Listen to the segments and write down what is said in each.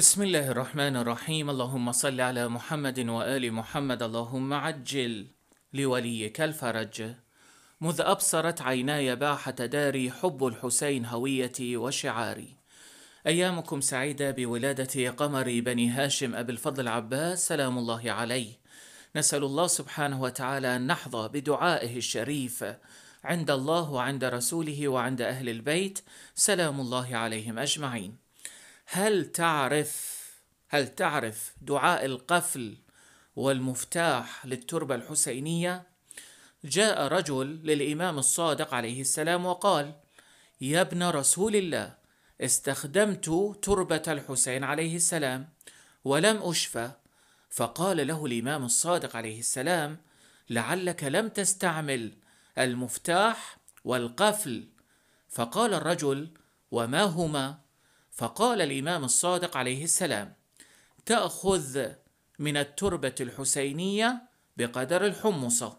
بسم الله الرحمن الرحيم اللهم صل على محمد وآل محمد اللهم عجل لوليك الفرج مذ أبصرت عيناي باحة داري حب الحسين هويتي وشعاري أيامكم سعيدة بولادة قمر بني هاشم أبي الفضل العباس سلام الله عليه نسأل الله سبحانه وتعالى أن نحظى بدعائه الشريف عند الله وعند رسوله وعند أهل البيت سلام الله عليهم أجمعين هل تعرف هل تعرف دعاء القفل والمفتاح للتربة الحسينية؟ جاء رجل للإمام الصادق عليه السلام وقال: يا ابن رسول الله استخدمت تربة الحسين عليه السلام ولم أشفى فقال له الإمام الصادق عليه السلام: لعلك لم تستعمل المفتاح والقفل فقال الرجل: وما هما؟ فقال الإمام الصادق عليه السلام تأخذ من التربة الحسينية بقدر الحمصة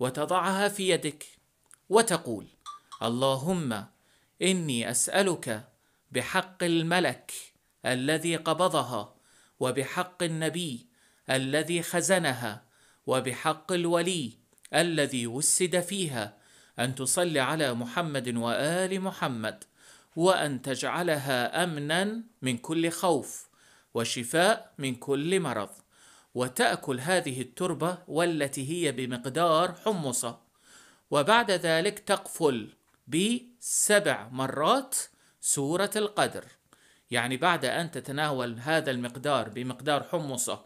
وتضعها في يدك وتقول اللهم إني أسألك بحق الملك الذي قبضها وبحق النبي الذي خزنها وبحق الولي الذي وسد فيها أن تصلي على محمد وآل محمد وان تجعلها امنا من كل خوف وشفاء من كل مرض وتاكل هذه التربه والتي هي بمقدار حمصه وبعد ذلك تقفل بسبع مرات سوره القدر يعني بعد ان تتناول هذا المقدار بمقدار حمصه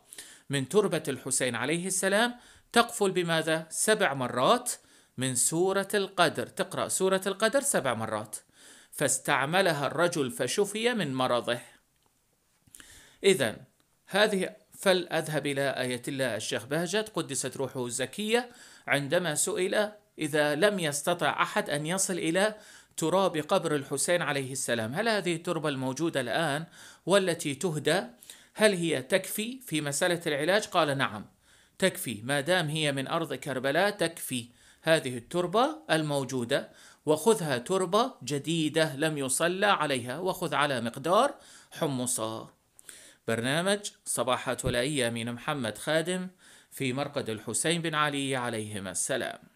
من تربه الحسين عليه السلام تقفل بماذا سبع مرات من سوره القدر تقرا سوره القدر سبع مرات فاستعملها الرجل فشفي من مرضه إذا هذه فلأذهب إلى آية الله الشيخ بهجت قدست روحه الزكية عندما سئل إذا لم يستطع أحد أن يصل إلى تراب قبر الحسين عليه السلام هل هذه التربة الموجودة الآن والتي تهدى هل هي تكفي في مسألة العلاج؟ قال نعم تكفي ما دام هي من أرض كربلاء تكفي هذه التربة الموجودة وخذها تربة جديدة لم يصلى عليها وخذ على مقدار حمصة برنامج صباحات الأيام من محمد خادم في مرقد الحسين بن علي عليهما السلام